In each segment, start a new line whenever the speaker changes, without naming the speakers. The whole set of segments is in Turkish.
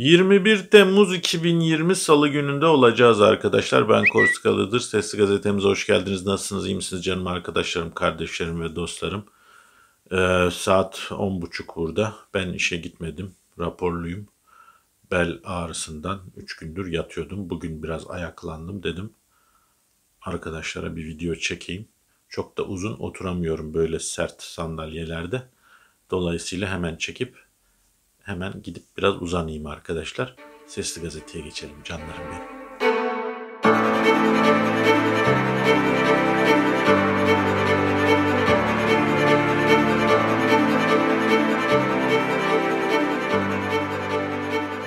21 Temmuz 2020 Salı gününde olacağız arkadaşlar. Ben Korsikalı'dır. Sesli Gazetemize hoş geldiniz. Nasılsınız? İyi misiniz canım arkadaşlarım, kardeşlerim ve dostlarım? Ee, saat 10.30 burada. Ben işe gitmedim. Raporluyum. Bel ağrısından 3 gündür yatıyordum. Bugün biraz ayaklandım dedim. Arkadaşlara bir video çekeyim. Çok da uzun oturamıyorum böyle sert sandalyelerde. Dolayısıyla hemen çekip hemen gidip biraz uzanayım arkadaşlar. Sesli gazeteye geçelim canlarım benim.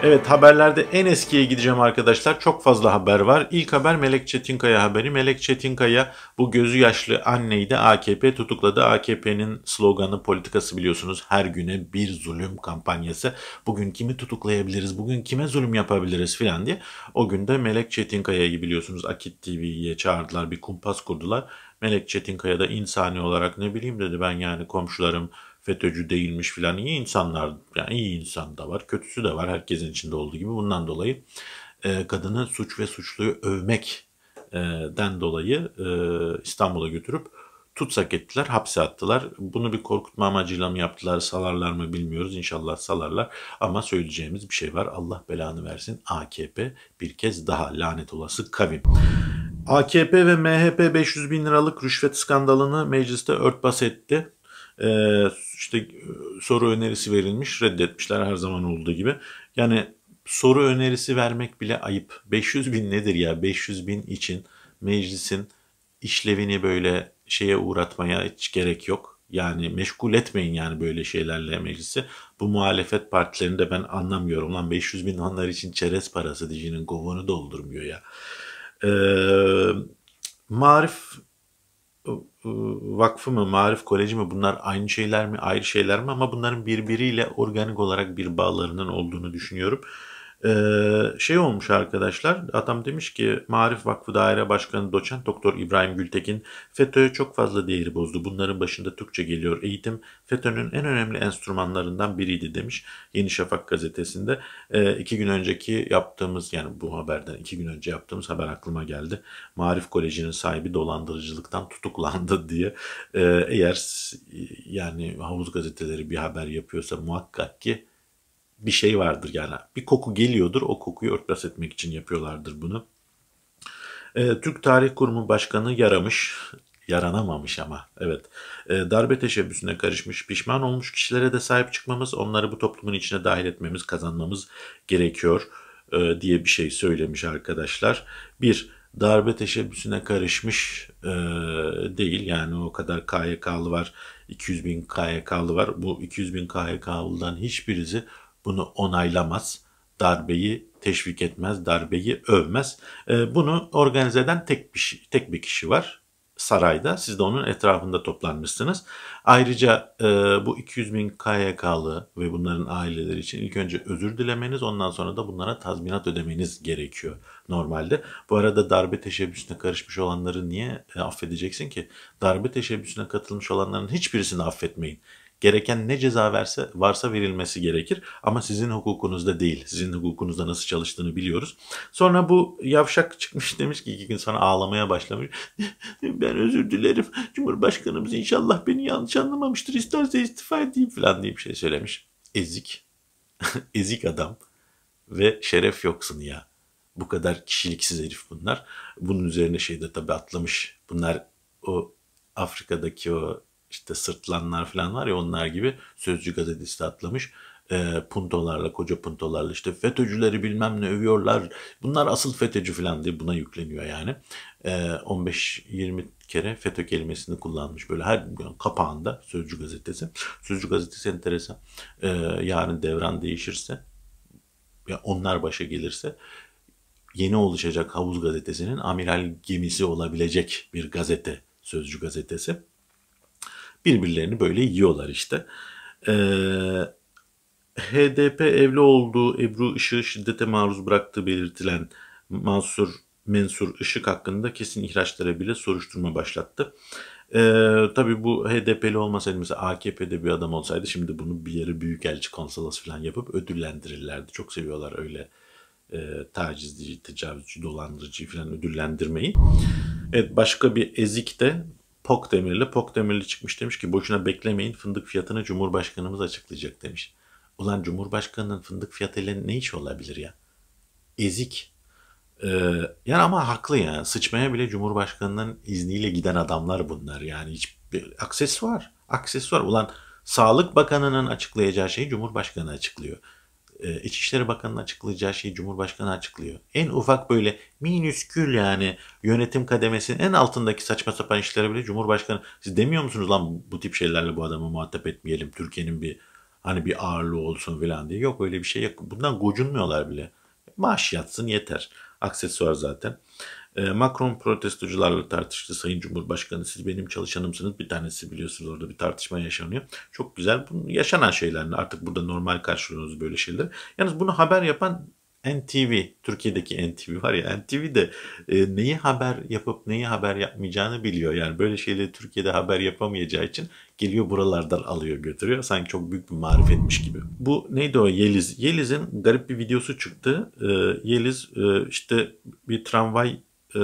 Evet haberlerde en eskiye gideceğim arkadaşlar. Çok fazla haber var. İlk haber Melek Çetinkaya haberi. Melek Çetinkaya bu gözü yaşlı anneyi de AKP tutukladı. AKP'nin sloganı politikası biliyorsunuz her güne bir zulüm kampanyası. Bugün kimi tutuklayabiliriz, bugün kime zulüm yapabiliriz filan diye. O günde Melek Çetinkaya'yı biliyorsunuz Akit TV'ye çağırdılar bir kumpas kurdular. Melek Çetinkaya da insani olarak ne bileyim dedi ben yani komşularım FETÖ'cü değilmiş filan iyi insanlar yani iyi insan da var kötüsü de var herkesin içinde olduğu gibi bundan dolayı e, kadını suç ve suçluyu övmek e, den dolayı e, İstanbul'a götürüp tutsak ettiler, hapse attılar. Bunu bir korkutma amacıyla mı yaptılar, salarlar mı bilmiyoruz. inşallah salarlar. Ama söyleyeceğimiz bir şey var. Allah belanı versin. AKP bir kez daha lanet olası kavim. AKP ve MHP 500 bin liralık rüşvet skandalını mecliste örtbas etti. Ee, e, işte soru önerisi verilmiş reddetmişler her zaman olduğu gibi. Yani soru önerisi vermek bile ayıp. 500 bin nedir ya 500 bin için meclisin işlevini böyle şeye uğratmaya hiç gerek yok. Yani meşgul etmeyin yani böyle şeylerle meclisi. Bu muhalefet partilerinde ben anlamıyorum. Lan 500 bin onlar için çerez parası dijinin kovunu doldurmuyor ya. Ee, marif Iı, ıı, vakfı mı, Marif Koleji mi bunlar aynı şeyler mi, ayrı şeyler mi ama bunların birbiriyle organik olarak bir bağlarının olduğunu düşünüyorum. Ee, şey olmuş arkadaşlar adam demiş ki Marif Vakfı Daire Başkanı Doçent Doktor İbrahim Gültekin FETÖ'ye çok fazla değeri bozdu. Bunların başında Türkçe geliyor. Eğitim FETÖ'nün en önemli enstrümanlarından biriydi demiş Yeni Şafak gazetesinde. Ee, iki gün önceki yaptığımız yani bu haberden iki gün önce yaptığımız haber aklıma geldi. Marif Koleji'nin sahibi dolandırıcılıktan tutuklandı diye. Ee, eğer yani havuz gazeteleri bir haber yapıyorsa muhakkak ki bir şey vardır yani. Bir koku geliyordur o kokuyu örtbas etmek için yapıyorlardır bunu. E, Türk Tarih Kurumu Başkanı yaramış, yaranamamış ama evet. E, darbe teşebbüsüne karışmış, pişman olmuş kişilere de sahip çıkmamız, onları bu toplumun içine dahil etmemiz, kazanmamız gerekiyor e, diye bir şey söylemiş arkadaşlar. Bir, darbe teşebbüsüne karışmış e, değil yani o kadar KYK'lı var, 200 bin KYK'lı var. Bu 200 bin KYK'lıdan hiçbirisi bunu onaylamaz, darbeyi teşvik etmez, darbeyi övmez. Ee, bunu organize eden tek bir, şey, tek bir kişi var sarayda. Siz de onun etrafında toplanmışsınız. Ayrıca e, bu 200 bin KYK'lı ve bunların aileleri için ilk önce özür dilemeniz ondan sonra da bunlara tazminat ödemeniz gerekiyor normalde. Bu arada darbe teşebbüsüne karışmış olanları niye e, affedeceksin ki? Darbe teşebbüsüne katılmış olanların hiçbirisini affetmeyin gereken ne ceza verse varsa verilmesi gerekir. Ama sizin hukukunuzda değil. Sizin hukukunuzda nasıl çalıştığını biliyoruz. Sonra bu yavşak çıkmış demiş ki iki gün sonra ağlamaya başlamış. ben özür dilerim. Cumhurbaşkanımız inşallah beni yanlış anlamamıştır. İsterse istifa edeyim falan diye bir şey söylemiş. Ezik. Ezik adam. Ve şeref yoksun ya. Bu kadar kişiliksiz herif bunlar. Bunun üzerine şey de tabii atlamış. Bunlar o Afrika'daki o işte sırtlanlar falan var ya onlar gibi Sözcü gazetesi atlamış. E, puntolarla, koca puntolarla işte FETÖ'cüleri bilmem ne övüyorlar. Bunlar asıl FETÖ'cü falan diye buna yükleniyor yani. E, ee, 15-20 kere FETÖ kelimesini kullanmış böyle her kapağında Sözcü gazetesi. Sözcü gazetesi enteresan. E, yarın devran değişirse, ya onlar başa gelirse yeni oluşacak Havuz Gazetesi'nin amiral gemisi olabilecek bir gazete, Sözcü Gazetesi birbirlerini böyle yiyorlar işte. Ee, HDP evli olduğu Ebru Işık'ı şiddete maruz bıraktığı belirtilen Mansur Mensur Işık hakkında kesin ihraçlara bile soruşturma başlattı. Ee, tabii bu HDP'li olmasaydı mesela AKP'de bir adam olsaydı şimdi bunu bir yere büyükelçi konsolos falan yapıp ödüllendirirlerdi. Çok seviyorlar öyle e, tacizci, tecavüzcü, dolandırıcı falan ödüllendirmeyi. Evet başka bir ezik de Pok Demirli, Pok Demirli çıkmış demiş ki boşuna beklemeyin fındık fiyatını Cumhurbaşkanımız açıklayacak demiş. Ulan Cumhurbaşkanının fındık fiyatıyla ne iş olabilir ya? Ezik. Ee, yani ama haklı yani. Sıçmaya bile Cumhurbaşkanının izniyle giden adamlar bunlar yani. Hiç aksesuar. Aksesuar. Ulan Sağlık Bakanı'nın açıklayacağı şeyi Cumhurbaşkanı açıklıyor. E, İçişleri Bakanı'nın açıklayacağı şeyi Cumhurbaşkanı açıklıyor. En ufak böyle minüskül yani yönetim kademesinin en altındaki saçma sapan işlere bile Cumhurbaşkanı siz demiyor musunuz lan bu tip şeylerle bu adamı muhatap etmeyelim Türkiye'nin bir hani bir ağırlığı olsun falan diye. Yok öyle bir şey yok. Bundan gocunmuyorlar bile. Maaş yatsın yeter. Aksesuar zaten. Ee, Macron protestocularla tartıştı Sayın Cumhurbaşkanı siz benim çalışanımsınız bir tanesi biliyorsunuz orada bir tartışma yaşanıyor. Çok güzel bunu yaşanan şeyler artık burada normal karşılıyoruz böyle şeyler. Yalnız bunu haber yapan NTV, Türkiye'deki NTV var ya NTV de e, neyi haber yapıp neyi haber yapmayacağını biliyor. Yani böyle şeyleri Türkiye'de haber yapamayacağı için geliyor buralardan alıyor götürüyor. Sanki çok büyük bir marifetmiş gibi. Bu neydi o Yeliz? Yeliz'in garip bir videosu çıktı. E, Yeliz e, işte bir tramvay e,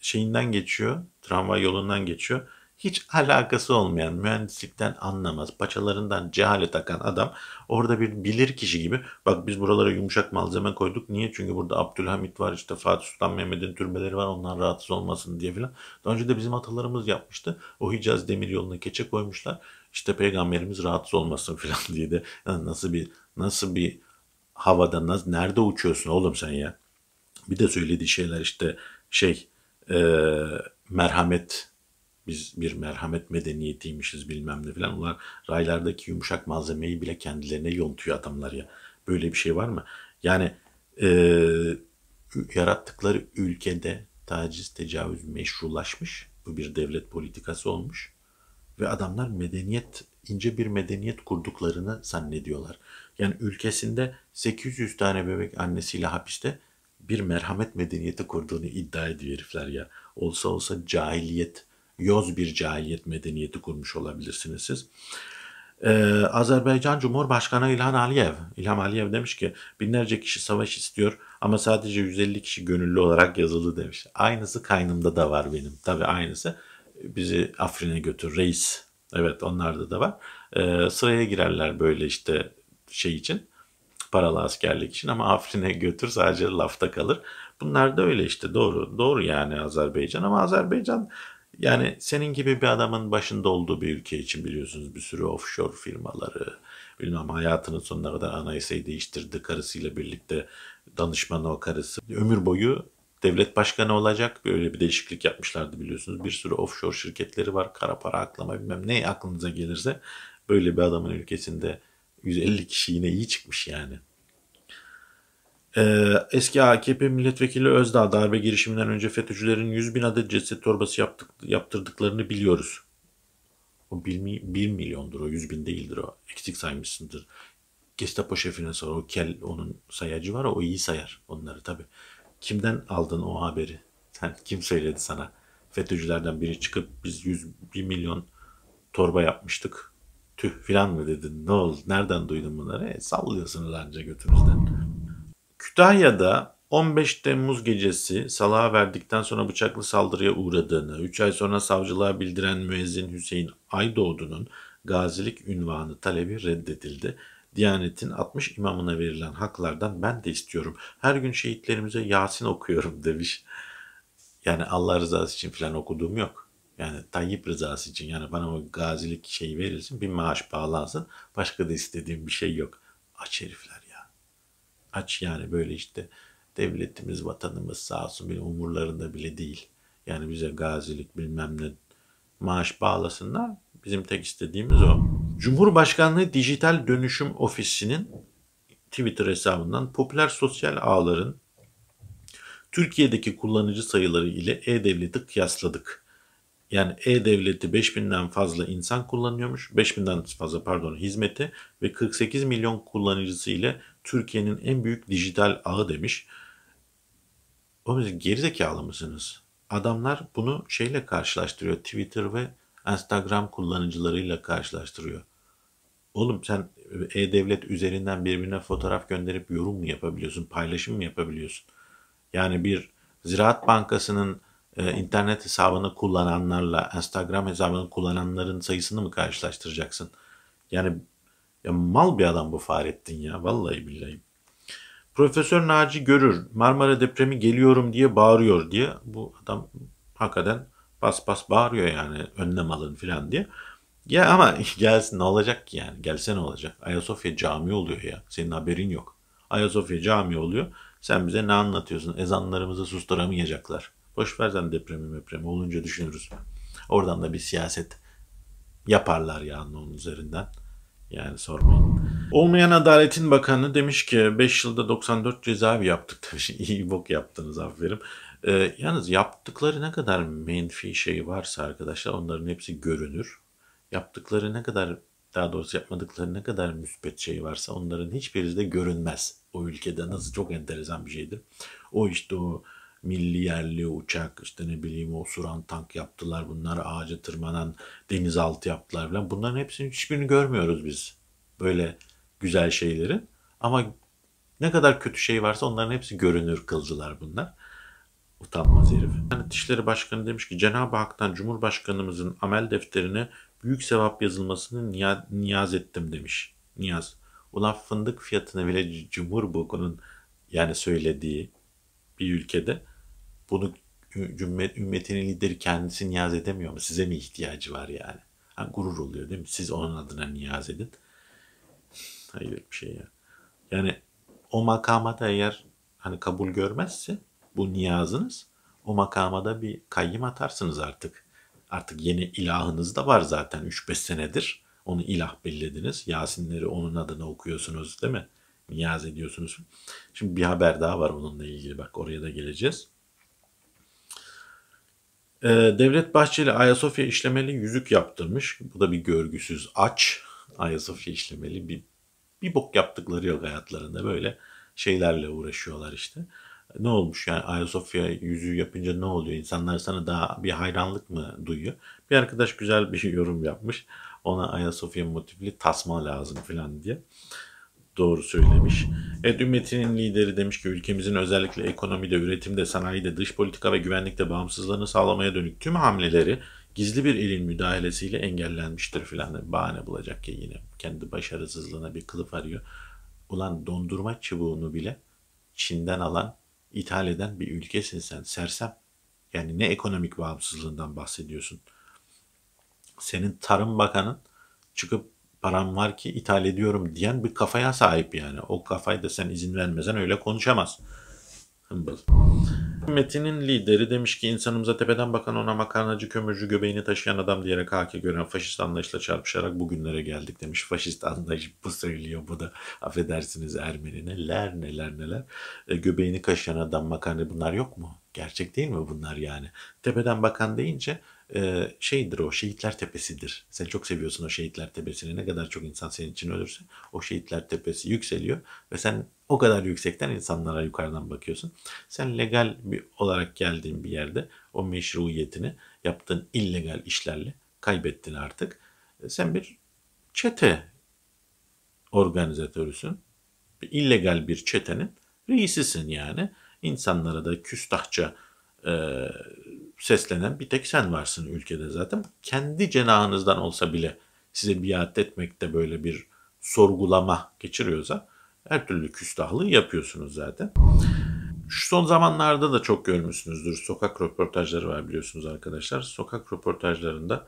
şeyinden geçiyor, tramvay yolundan geçiyor. Hiç alakası olmayan, mühendislikten anlamaz, paçalarından cehale takan adam orada bir bilir kişi gibi bak biz buralara yumuşak malzeme koyduk. Niye? Çünkü burada Abdülhamit var işte Fatih Sultan Mehmet'in türbeleri var ondan rahatsız olmasın diye filan. Daha önce de bizim atalarımız yapmıştı. O Hicaz demir yoluna keçe koymuşlar. İşte peygamberimiz rahatsız olmasın filan diye de yani nasıl bir nasıl bir havada nasıl, nerede uçuyorsun oğlum sen ya? Bir de söylediği şeyler işte şey e, merhamet biz bir merhamet medeniyetiymişiz bilmem ne filan. Onlar raylardaki yumuşak malzemeyi bile kendilerine yontuyor adamlar ya. Böyle bir şey var mı? Yani e, yarattıkları ülkede taciz, tecavüz meşrulaşmış. Bu bir devlet politikası olmuş. Ve adamlar medeniyet, ince bir medeniyet kurduklarını zannediyorlar. Yani ülkesinde 800 tane bebek annesiyle hapiste bir merhamet medeniyeti kurduğunu iddia ediyor herifler ya. Olsa olsa cahiliyet, yoz bir cahiliyet medeniyeti kurmuş olabilirsiniz siz. Ee, Azerbaycan Cumhurbaşkanı İlhan Aliyev, İlham Aliyev demiş ki binlerce kişi savaş istiyor ama sadece 150 kişi gönüllü olarak yazılı demiş. Aynısı kaynımda da var benim. Tabi aynısı bizi Afrin'e götür reis. Evet onlarda da var. Ee, sıraya girerler böyle işte şey için paralı askerlik için ama Afrin'e götür sadece lafta kalır. Bunlar da öyle işte doğru. Doğru yani Azerbaycan ama Azerbaycan yani senin gibi bir adamın başında olduğu bir ülke için biliyorsunuz bir sürü offshore firmaları, bilmem hayatının sonuna kadar anayasayı değiştirdi karısıyla birlikte danışmanı o karısı. Ömür boyu devlet başkanı olacak. Böyle bir değişiklik yapmışlardı biliyorsunuz. Bir sürü offshore şirketleri var. Kara para aklama bilmem ne aklınıza gelirse böyle bir adamın ülkesinde 150 kişi yine iyi çıkmış yani. Ee, eski AKP milletvekili Özdağ darbe girişiminden önce FETÖ'cülerin 100 bin adet ceset torbası yaptık, yaptırdıklarını biliyoruz. O 1, 1 milyondur o 100 bin değildir o. Eksik saymışsındır. Gestapo şefine sor o kel onun sayacı var o iyi sayar onları tabi. Kimden aldın o haberi? Sen kim söyledi sana? FETÖ'cülerden biri çıkıp biz 100 1 milyon torba yapmıştık tüh filan mı dedin? Ne oldu? Nereden duydun bunları? E, sallıyorsunuz anca götünüzden. Kütahya'da 15 Temmuz gecesi salağa verdikten sonra bıçaklı saldırıya uğradığını, 3 ay sonra savcılığa bildiren müezzin Hüseyin Aydoğdu'nun gazilik ünvanı talebi reddedildi. Diyanet'in 60 imamına verilen haklardan ben de istiyorum. Her gün şehitlerimize Yasin okuyorum demiş. Yani Allah rızası için filan okuduğum yok. Yani Tayyip rızası için yani bana o gazilik şeyi verilsin bir maaş bağlansın. Başka da istediğim bir şey yok. Aç herifler ya. Aç yani böyle işte devletimiz, vatanımız sağ olsun bile umurlarında bile değil. Yani bize gazilik bilmem ne maaş bağlasınlar. Bizim tek istediğimiz o. Cumhurbaşkanlığı Dijital Dönüşüm Ofisi'nin Twitter hesabından popüler sosyal ağların Türkiye'deki kullanıcı sayıları ile E-Devlet'i kıyasladık. Yani E-Devlet'i 5000'den fazla insan kullanıyormuş. 5000'den fazla pardon hizmeti ve 48 milyon kullanıcısı ile Türkiye'nin en büyük dijital ağı demiş. O yüzden gerizekalı mısınız? Adamlar bunu şeyle karşılaştırıyor. Twitter ve Instagram kullanıcılarıyla karşılaştırıyor. Oğlum sen e-devlet üzerinden birbirine fotoğraf gönderip yorum mu yapabiliyorsun, paylaşım mı yapabiliyorsun? Yani bir Ziraat Bankası'nın ee, internet hesabını kullananlarla Instagram hesabını kullananların sayısını mı karşılaştıracaksın? Yani ya mal bir adam bu Fahrettin ya vallahi billahi. Profesör Naci Görür Marmara depremi geliyorum diye bağırıyor diye bu adam hakikaten bas bas bağırıyor yani önlem alın filan diye. Ya ama gelsin ne olacak ki yani gelse ne olacak? Ayasofya cami oluyor ya senin haberin yok. Ayasofya cami oluyor sen bize ne anlatıyorsun ezanlarımızı susturamayacaklar. Boş versen depremi mepremi olunca düşünürüz. Oradan da bir siyaset yaparlar yani onun üzerinden. Yani sormayın. Olmayan Adalet'in Bakanı demiş ki 5 yılda 94 cezaevi yaptık. Tabii iyi bok yaptınız aferin. Ee, yalnız yaptıkları ne kadar menfi şey varsa arkadaşlar onların hepsi görünür. Yaptıkları ne kadar daha doğrusu yapmadıkları ne kadar müspet şey varsa onların hiçbirisi de görünmez. O ülkede nasıl çok enteresan bir şeydir. O işte o milli yerli uçak işte ne bileyim osuran tank yaptılar. Bunlar ağaca tırmanan denizaltı yaptılar falan. Bunların hepsinin hiçbirini görmüyoruz biz. Böyle güzel şeyleri. Ama ne kadar kötü şey varsa onların hepsi görünür kıldılar bunlar. Utanmaz herif. Yani Dişleri Başkanı demiş ki Cenab-ı Hak'tan Cumhurbaşkanımızın amel defterine büyük sevap yazılmasını niya niyaz ettim demiş. Niyaz. Ulan fındık fiyatını bile Cumhurbaşkanı'nın yani söylediği bir ülkede bunu cümmet, ümmetinin lideri kendisi niyaz edemiyor mu? Size mi ihtiyacı var yani? Ha, gurur oluyor değil mi? Siz onun adına niyaz edin. Hayır bir şey ya. Yani o makamada eğer hani kabul görmezse bu niyazınız o makamada bir kayyım atarsınız artık. Artık yeni ilahınız da var zaten 3-5 senedir. Onu ilah bellediniz. Yasinleri onun adına okuyorsunuz değil mi? Niyaz ediyorsunuz. Şimdi bir haber daha var onunla ilgili bak oraya da geleceğiz. Ee, Devlet Bahçeli Ayasofya işlemeli yüzük yaptırmış. Bu da bir görgüsüz aç. Ayasofya işlemeli bir, bir bok yaptıkları yok hayatlarında böyle şeylerle uğraşıyorlar işte. Ne olmuş yani Ayasofya yüzüğü yapınca ne oluyor? İnsanlar sana daha bir hayranlık mı duyuyor? Bir arkadaş güzel bir şey yorum yapmış. Ona Ayasofya motifli tasma lazım falan diye doğru söylemiş. Evet ümmetinin lideri demiş ki ülkemizin özellikle ekonomide, üretimde, sanayide, dış politika ve güvenlikte bağımsızlığını sağlamaya dönük tüm hamleleri gizli bir elin müdahalesiyle engellenmiştir filan. Bahane bulacak ki yine kendi başarısızlığına bir kılıf arıyor. Ulan dondurma çubuğunu bile Çin'den alan, ithal eden bir ülkesin sen sersem. Yani ne ekonomik bağımsızlığından bahsediyorsun. Senin Tarım Bakanın çıkıp param var ki ithal ediyorum diyen bir kafaya sahip yani. O kafayı da sen izin vermezsen öyle konuşamaz. Hımbıl. Metin'in lideri demiş ki insanımıza tepeden bakan ona makarnacı kömürcü göbeğini taşıyan adam diyerek hake gören faşist anlayışla çarpışarak bugünlere geldik demiş. Faşist anlayış bu söylüyor bu da affedersiniz Ermeni neler neler neler. E, göbeğini kaşıyan adam makarna bunlar yok mu? Gerçek değil mi bunlar yani? Tepeden bakan deyince e, şeydir o şehitler tepesidir. Sen çok seviyorsun o şehitler tepesini. Ne kadar çok insan senin için ölürse o şehitler tepesi yükseliyor ve sen o kadar yüksekten insanlara yukarıdan bakıyorsun. Sen legal bir olarak geldiğin bir yerde o meşruiyetini yaptığın illegal işlerle kaybettin artık. E, sen bir çete organizatörüsün. Bir illegal bir çetenin reisisin yani insanlara da küstahça e, seslenen bir tek sen varsın ülkede zaten. Kendi cenahınızdan olsa bile size biat etmekte böyle bir sorgulama geçiriyorsa her türlü küstahlığı yapıyorsunuz zaten. Şu son zamanlarda da çok görmüşsünüzdür. Sokak röportajları var biliyorsunuz arkadaşlar. Sokak röportajlarında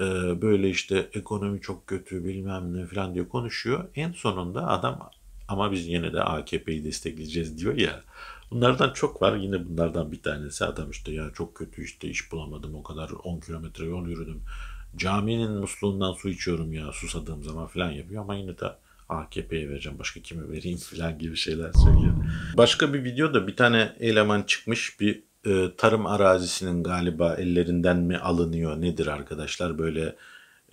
e, böyle işte ekonomi çok kötü bilmem ne falan diyor konuşuyor. En sonunda adam ama biz yine de AKP'yi destekleyeceğiz diyor ya. Bunlardan çok var. Yine bunlardan bir tanesi adam işte ya çok kötü işte iş bulamadım o kadar 10 kilometre yol yürüdüm. Caminin musluğundan su içiyorum ya susadığım zaman falan yapıyor ama yine de AKP'ye vereceğim başka kime vereyim falan gibi şeyler söylüyor. Başka bir videoda bir tane eleman çıkmış bir e, tarım arazisinin galiba ellerinden mi alınıyor nedir arkadaşlar böyle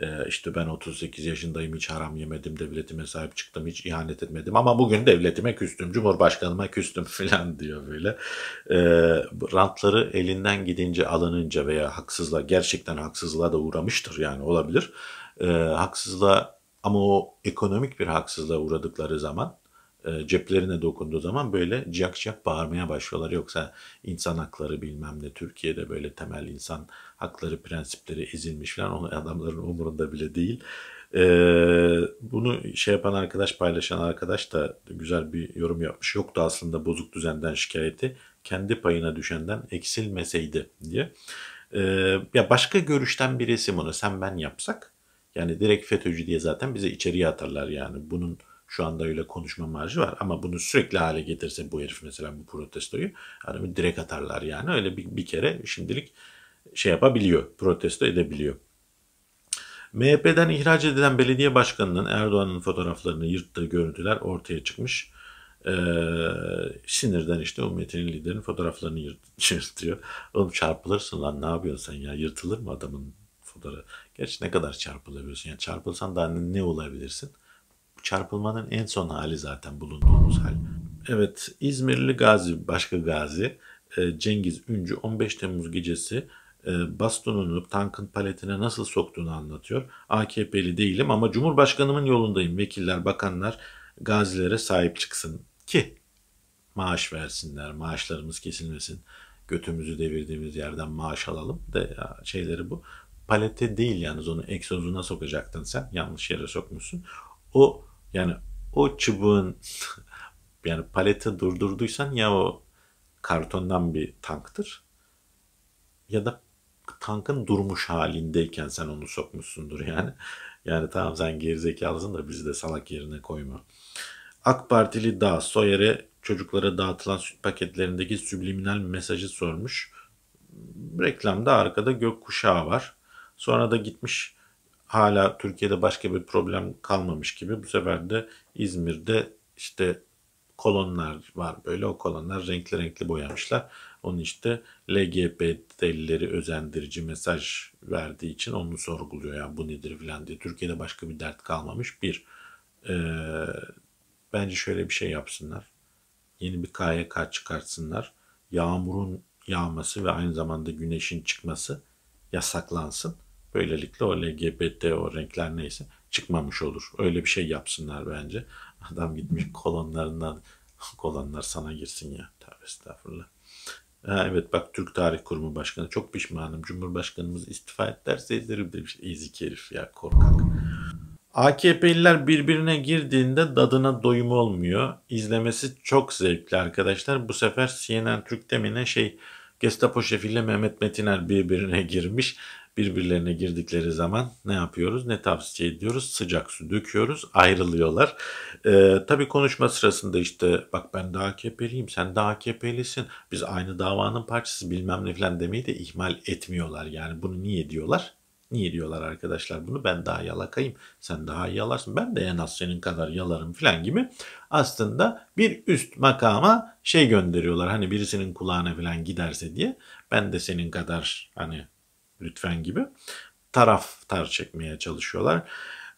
ee, işte ben 38 yaşındayım hiç haram yemedim devletime sahip çıktım hiç ihanet etmedim ama bugün devletime küstüm cumhurbaşkanıma küstüm filan diyor böyle e, rantları elinden gidince alınınca veya haksızla gerçekten haksızlığa da uğramıştır yani olabilir e, haksızlığa ama o ekonomik bir haksızlığa uğradıkları zaman e, ceplerine dokunduğu zaman böyle cak cak bağırmaya başlıyorlar. Yoksa insan hakları bilmem ne Türkiye'de böyle temel insan hakları prensipleri ezilmiş falan adamların umurunda bile değil. Ee, bunu şey yapan arkadaş paylaşan arkadaş da güzel bir yorum yapmış. Yoktu aslında bozuk düzenden şikayeti. Kendi payına düşenden eksilmeseydi diye. Ee, ya başka görüşten birisi bunu sen ben yapsak yani direkt FETÖ'cü diye zaten bize içeriye atarlar yani. Bunun şu anda öyle konuşma marjı var ama bunu sürekli hale getirse bu herif mesela bu protestoyu adamı direkt atarlar yani. Öyle bir, bir kere şimdilik şey yapabiliyor, protesto edebiliyor. MHP'den ihraç edilen belediye başkanının Erdoğan'ın fotoğraflarını yırttığı görüntüler ortaya çıkmış. Ee, sinirden işte Ummet'in liderinin fotoğraflarını yırtıyor. Oğlum çarpılırsın lan ne yapıyorsun sen ya yırtılır mı adamın fotoğrafı? Gerçi ne kadar çarpılabiliyorsun yani çarpılsan daha ne olabilirsin? çarpılmanın en son hali zaten bulunduğumuz hal. Evet İzmirli Gazi başka Gazi e, Cengiz Üncü 15 Temmuz gecesi e, bastonunu tankın paletine nasıl soktuğunu anlatıyor. AKP'li değilim ama Cumhurbaşkanımın yolundayım. Vekiller, bakanlar gazilere sahip çıksın ki maaş versinler, maaşlarımız kesilmesin. Götümüzü devirdiğimiz yerden maaş alalım de şeyleri bu. Palete değil yalnız onu egzozuna sokacaktın sen. Yanlış yere sokmuşsun. O yani o çubuğun yani paleti durdurduysan ya o kartondan bir tanktır ya da tankın durmuş halindeyken sen onu sokmuşsundur yani. Yani tamam sen gerizekalısın da bizi de salak yerine koyma. AK Partili daha Soyer'e çocuklara dağıtılan süt paketlerindeki subliminal mesajı sormuş. Reklamda arkada gökkuşağı var. Sonra da gitmiş hala Türkiye'de başka bir problem kalmamış gibi bu sefer de İzmir'de işte kolonlar var böyle o kolonlar renkli renkli boyamışlar. Onun işte LGBT'lileri özendirici mesaj verdiği için onu sorguluyor yani bu nedir filan diye. Türkiye'de başka bir dert kalmamış. Bir, e, bence şöyle bir şey yapsınlar. Yeni bir KYK çıkartsınlar. Yağmurun yağması ve aynı zamanda güneşin çıkması yasaklansın. Böylelikle o LGBT, o renkler neyse çıkmamış olur. Öyle bir şey yapsınlar bence. Adam gitmiş kolonlarından, kolonlar sana girsin ya. Tabi estağfurullah. Ha, evet bak Türk Tarih Kurumu Başkanı çok pişmanım. Cumhurbaşkanımız istifa ederse izlerim demiş. Ezik herif ya korkak. AKP'liler birbirine girdiğinde dadına doyum olmuyor. İzlemesi çok zevkli arkadaşlar. Bu sefer CNN Türk'te mi ne şey Gestapo şefiyle Mehmet Metiner birbirine girmiş. Birbirlerine girdikleri zaman ne yapıyoruz? Ne tavsiye ediyoruz? Sıcak su döküyoruz. Ayrılıyorlar. Ee, tabii konuşma sırasında işte bak ben daha AKP'liyim sen daha AKP'lisin. Biz aynı davanın parçası bilmem ne falan demeyi de ihmal etmiyorlar. Yani bunu niye diyorlar? Niye diyorlar arkadaşlar bunu? Ben daha yalakayım. Sen daha yalarsın. Ben de en az senin kadar yalarım falan gibi. Aslında bir üst makama şey gönderiyorlar. Hani birisinin kulağına falan giderse diye. Ben de senin kadar hani lütfen gibi taraf tar çekmeye çalışıyorlar.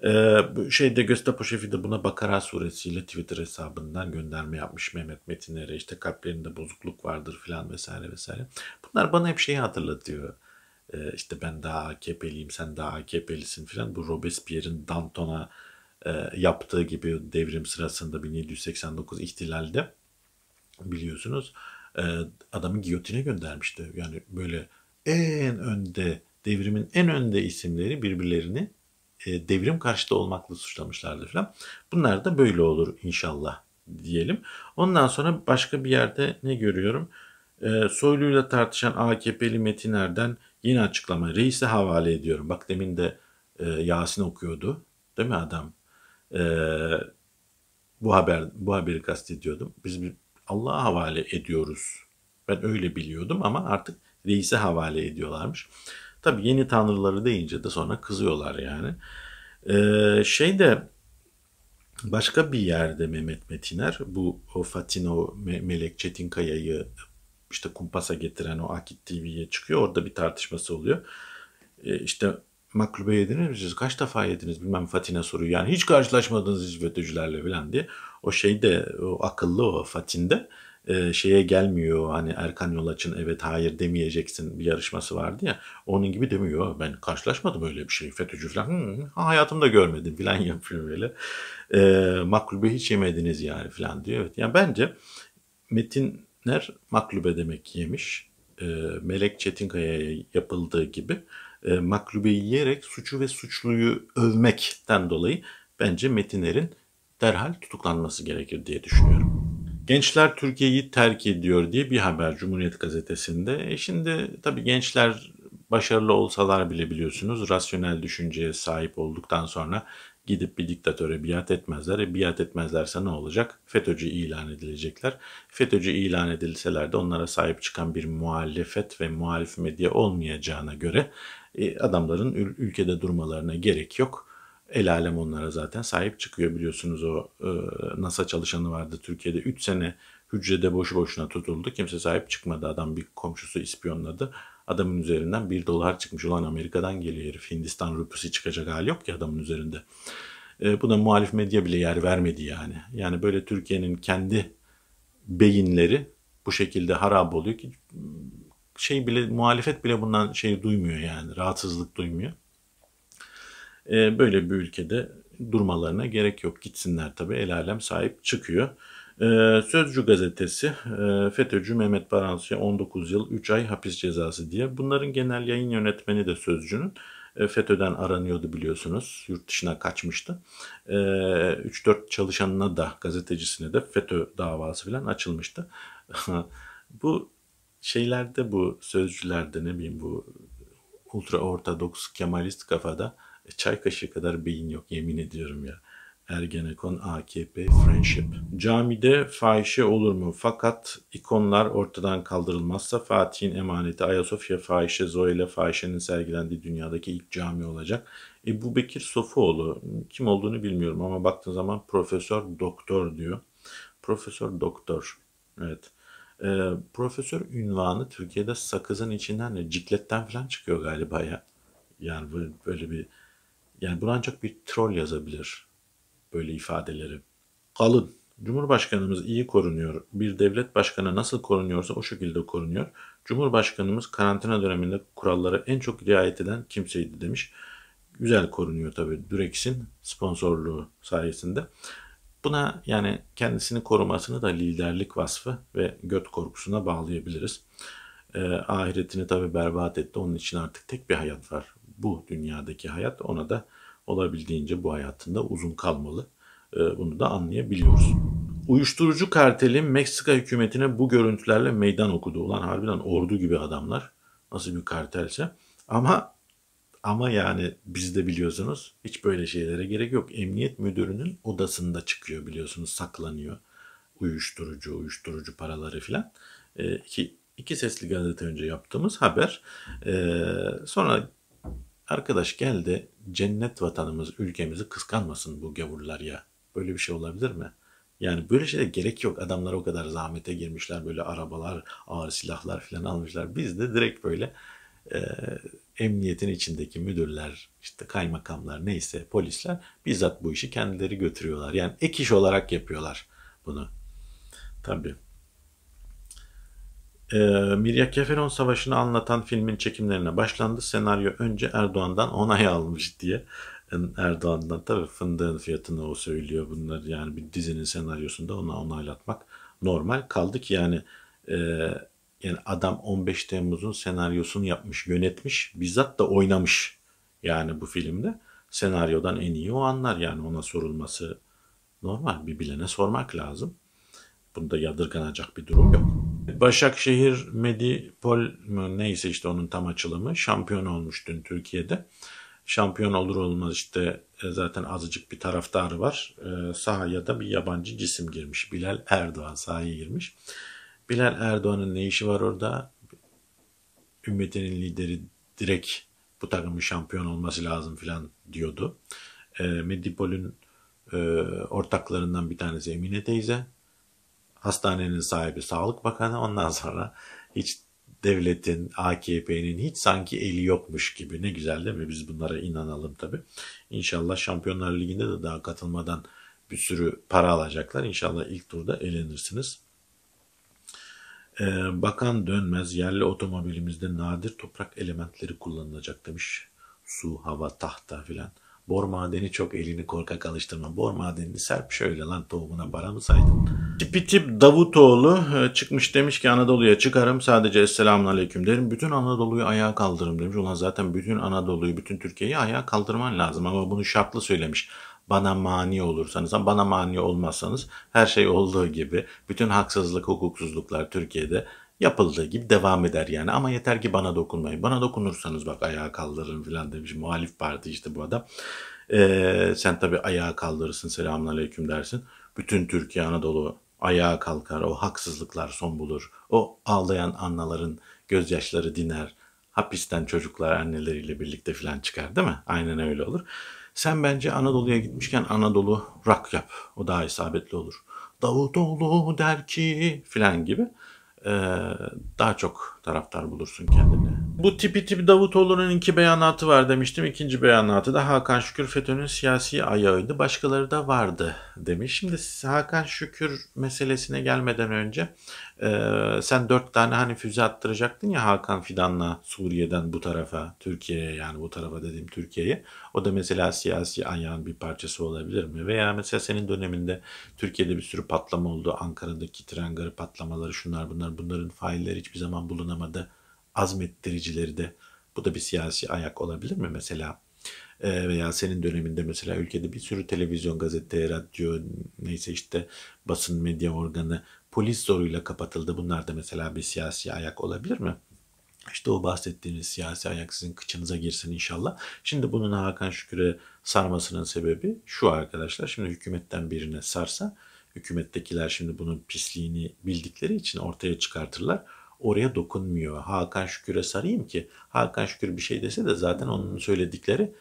Ee, şeyde Gestapo şefi de buna Bakara suresiyle Twitter hesabından gönderme yapmış Mehmet Metinlere işte kalplerinde bozukluk vardır filan vesaire vesaire. Bunlar bana hep şeyi hatırlatıyor e, işte ben daha AKP'liyim sen daha AKP'lisin filan bu Robespierre'in Danton'a e, yaptığı gibi devrim sırasında 1789 ihtilalde biliyorsunuz e, adamı giyotine göndermişti. Yani böyle en önde devrimin en önde isimleri birbirlerini e, devrim karşıtı olmakla suçlamışlardı filan. Bunlar da böyle olur inşallah diyelim. Ondan sonra başka bir yerde ne görüyorum? Soylu'yla tartışan AKP'li Metin Erden Yine açıklama reise havale ediyorum. Bak demin de e, Yasin okuyordu değil mi adam? E, bu haber bu haberi kastediyordum. Biz bir Allah'a havale ediyoruz. Ben öyle biliyordum ama artık reise havale ediyorlarmış. Tabi yeni tanrıları deyince de sonra kızıyorlar yani. Ee, şey de başka bir yerde Mehmet Metiner bu o Fatino Melek Çetinkaya'yı işte kumpasa getiren o Akit TV'ye çıkıyor. Orada bir tartışması oluyor. E, işte maklube yediniz mi siz? Kaç defa yediniz bilmem Fatine soruyor. Yani hiç karşılaşmadınız hiç FETÖ'cülerle falan diye. O şeyde o akıllı o Fatin'de e, şeye gelmiyor hani Erkan Yolaç'ın evet hayır demeyeceksin bir yarışması vardı ya. Onun gibi demiyor. Ben karşılaşmadım öyle bir şey. FETÖ'cü falan hmm, ha, hayatımda görmedim falan yapıyor böyle. E, maklube hiç yemediniz yani falan diyor. Evet, yani bence Metin Ner maklube demek yemiş. Ee, Melek Çetinkaya'ya yapıldığı gibi e, maklube yiyerek suçu ve suçluyu övmekten dolayı bence Metiner'in derhal tutuklanması gerekir diye düşünüyorum. Gençler Türkiye'yi terk ediyor diye bir haber Cumhuriyet gazetesinde. E şimdi tabii gençler başarılı olsalar bile biliyorsunuz rasyonel düşünceye sahip olduktan sonra gidip bir diktatöre biat etmezler. E, biat etmezlerse ne olacak? FETÖ'cü ilan edilecekler. FETÖ'cü ilan edilseler de onlara sahip çıkan bir muhalefet ve muhalif medya olmayacağına göre e, adamların ül- ülkede durmalarına gerek yok. El alem onlara zaten sahip çıkıyor biliyorsunuz o e, NASA çalışanı vardı Türkiye'de 3 sene hücrede boşu boşuna tutuldu. Kimse sahip çıkmadı adam bir komşusu ispiyonladı Adamın üzerinden 1 dolar çıkmış. Ulan Amerika'dan geliyor herif. Hindistan rupisi çıkacak hali yok ki adamın üzerinde. E, buna muhalif medya bile yer vermedi yani. Yani böyle Türkiye'nin kendi beyinleri bu şekilde harap oluyor ki şey bile muhalefet bile bundan şey duymuyor yani rahatsızlık duymuyor. E, böyle bir ülkede durmalarına gerek yok. Gitsinler tabii el alem sahip çıkıyor. Ee, Sözcü gazetesi e, FETÖ'cü Mehmet Baransu'ya 19 yıl 3 ay hapis cezası diye. Bunların genel yayın yönetmeni de Sözcü'nün. E, FETÖ'den aranıyordu biliyorsunuz. Yurt dışına kaçmıştı. 3-4 e, çalışanına da gazetecisine de FETÖ davası falan açılmıştı. bu şeylerde bu sözcülerde ne bileyim bu ultra ortodoks kemalist kafada e, çay kaşığı kadar beyin yok yemin ediyorum ya. Ergenekon AKP Friendship. Camide fahişe olur mu? Fakat ikonlar ortadan kaldırılmazsa Fatih'in emaneti Ayasofya fahişe Zoe ile fahişenin sergilendiği dünyadaki ilk cami olacak. Ebu Bekir Sofuoğlu kim olduğunu bilmiyorum ama baktığın zaman profesör doktor diyor. Profesör doktor. Evet. E, profesör ünvanı Türkiye'de sakızın içinden ne cikletten falan çıkıyor galiba ya. Yani böyle bir yani bunu ancak bir troll yazabilir böyle ifadeleri. Kalın. Cumhurbaşkanımız iyi korunuyor. Bir devlet başkanı nasıl korunuyorsa o şekilde korunuyor. Cumhurbaşkanımız karantina döneminde kurallara en çok riayet eden kimseydi demiş. Güzel korunuyor tabii Durex'in sponsorluğu sayesinde. Buna yani kendisini korumasını da liderlik vasfı ve göt korkusuna bağlayabiliriz. E, ahiretini tabii berbat etti. Onun için artık tek bir hayat var. Bu dünyadaki hayat ona da olabildiğince bu hayatında uzun kalmalı. Ee, bunu da anlayabiliyoruz. Uyuşturucu kartelin Meksika hükümetine bu görüntülerle meydan okudu. Ulan harbiden ordu gibi adamlar. Nasıl bir kartelse. Ama ama yani biz de biliyorsunuz hiç böyle şeylere gerek yok. Emniyet müdürünün odasında çıkıyor biliyorsunuz saklanıyor. Uyuşturucu, uyuşturucu paraları filan. E, iki, iki sesli gazete önce yaptığımız haber. E, sonra Arkadaş gel de cennet vatanımız, ülkemizi kıskanmasın bu gavurlar ya. Böyle bir şey olabilir mi? Yani böyle şeyde gerek yok. Adamlar o kadar zahmete girmişler. Böyle arabalar, ağır silahlar falan almışlar. Biz de direkt böyle e, emniyetin içindeki müdürler, işte kaymakamlar neyse polisler bizzat bu işi kendileri götürüyorlar. Yani ek iş olarak yapıyorlar bunu. Tabii. E, ee, Mirya Keferon Savaşı'nı anlatan filmin çekimlerine başlandı. Senaryo önce Erdoğan'dan onay almış diye. Erdoğan'dan tabii fındığın fiyatını o söylüyor Bunlar Yani bir dizinin senaryosunda ona onaylatmak normal. Kaldı ki yani e, yani adam 15 Temmuz'un senaryosunu yapmış, yönetmiş, bizzat da oynamış yani bu filmde. Senaryodan en iyi o anlar yani ona sorulması normal. Bir bilene sormak lazım. Bunda yadırganacak bir durum yok. Başakşehir Medipol mu neyse işte onun tam açılımı şampiyon olmuş dün Türkiye'de. Şampiyon olur olmaz işte e, zaten azıcık bir taraftarı var. E, sahaya da bir yabancı cisim girmiş. Bilal Erdoğan sahaya girmiş. Bilal Erdoğan'ın ne işi var orada? Ümmetinin lideri direkt bu takımın şampiyon olması lazım filan diyordu. E, Medipol'ün e, ortaklarından bir tanesi Emine teyze hastanenin sahibi Sağlık Bakanı ondan sonra hiç devletin, AKP'nin hiç sanki eli yokmuş gibi. Ne güzel değil mi? Biz bunlara inanalım tabii. İnşallah Şampiyonlar Ligi'nde de daha katılmadan bir sürü para alacaklar. İnşallah ilk turda elenirsiniz. Ee, bakan dönmez yerli otomobilimizde nadir toprak elementleri kullanılacak demiş. Su, hava, tahta filan. Bor madeni çok elini korkak alıştırma. Bor madenini serp şöyle lan tohumuna para mı saydın? Tipi tip Davutoğlu e, çıkmış demiş ki Anadolu'ya çıkarım sadece Esselamun Aleyküm derim. Bütün Anadolu'yu ayağa kaldırırım demiş. Ulan zaten bütün Anadolu'yu, bütün Türkiye'yi ayağa kaldırman lazım ama bunu şartlı söylemiş bana mani olursanız, bana mani olmazsanız her şey olduğu gibi bütün haksızlık, hukuksuzluklar Türkiye'de yapıldığı gibi devam eder yani. Ama yeter ki bana dokunmayın. Bana dokunursanız bak ayağa kaldırırım falan demiş. Muhalif parti işte bu adam. Ee, sen tabii ayağa kaldırırsın selamun aleyküm dersin. Bütün Türkiye Anadolu ayağa kalkar. O haksızlıklar son bulur. O ağlayan annaların gözyaşları diner. Hapisten çocuklar anneleriyle birlikte falan çıkar değil mi? Aynen öyle olur. Sen bence Anadolu'ya gitmişken Anadolu rock yap. O daha isabetli olur. Davutoğlu der ki filan gibi. Ee, daha çok taraftar bulursun kendini. Bu tipi tip Davutoğlu'nun iki beyanatı var demiştim. İkinci beyanatı da Hakan Şükür FETÖ'nün siyasi ayağıydı. Başkaları da vardı demiş. Şimdi Hakan Şükür meselesine gelmeden önce e, sen dört tane hani füze attıracaktın ya Hakan Fidan'la Suriye'den bu tarafa, Türkiye'ye yani bu tarafa dediğim Türkiye'ye. O da mesela siyasi ayağın bir parçası olabilir mi? Veya mesela senin döneminde Türkiye'de bir sürü patlama oldu. Ankara'daki tren garı patlamaları şunlar bunlar bunların failleri hiçbir zaman bulunamadı azmettiricileri de bu da bir siyasi ayak olabilir mi mesela? Ee, veya senin döneminde mesela ülkede bir sürü televizyon, gazete, radyo, neyse işte basın medya organı polis zoruyla kapatıldı. Bunlar da mesela bir siyasi ayak olabilir mi? İşte o bahsettiğiniz siyasi ayak sizin kıçınıza girsin inşallah. Şimdi bunun Hakan Şükür'e sarmasının sebebi şu arkadaşlar. Şimdi hükümetten birine sarsa hükümettekiler şimdi bunun pisliğini bildikleri için ortaya çıkartırlar oraya dokunmuyor. Hakan Şükür'e sarayım ki Hakan Şükür bir şey dese de zaten onun söyledikleri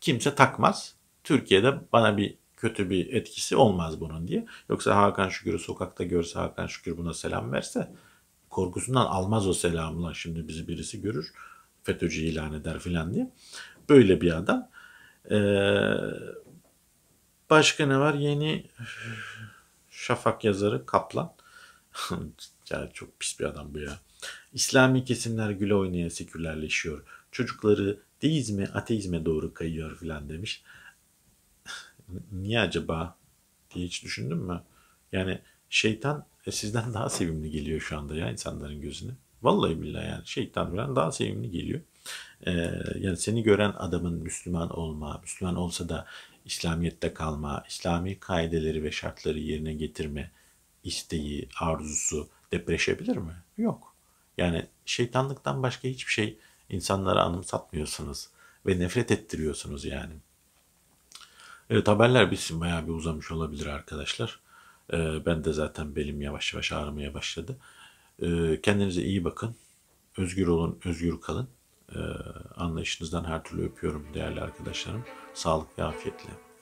kimse takmaz. Türkiye'de bana bir kötü bir etkisi olmaz bunun diye. Yoksa Hakan Şükür'ü sokakta görse Hakan Şükür buna selam verse korkusundan almaz o selamla şimdi bizi birisi görür FETÖ'cü ilan eder filan diye. Böyle bir adam. Ee, başka ne var? Yeni Şafak yazarı Kaplan. Yani çok pis bir adam bu ya. İslami kesimler güle oynaya sekülerleşiyor. Çocukları deizme, ateizme doğru kayıyor filan demiş. Niye acaba diye hiç düşündün mü? Yani şeytan e, sizden daha sevimli geliyor şu anda ya insanların gözüne. Vallahi billahi yani şeytan falan daha sevimli geliyor. Ee, yani seni gören adamın Müslüman olma, Müslüman olsa da İslamiyet'te kalma, İslami kaideleri ve şartları yerine getirme isteği, arzusu depreşebilir mi? Yok. Yani şeytanlıktan başka hiçbir şey insanlara anımsatmıyorsunuz ve nefret ettiriyorsunuz yani. Evet haberler bitsin bayağı bir uzamış olabilir arkadaşlar. Ee, ben de zaten belim yavaş yavaş ağrımaya başladı. Ee, kendinize iyi bakın. Özgür olun, özgür kalın. Ee, anlayışınızdan her türlü öpüyorum değerli arkadaşlarım. Sağlık ve afiyetle.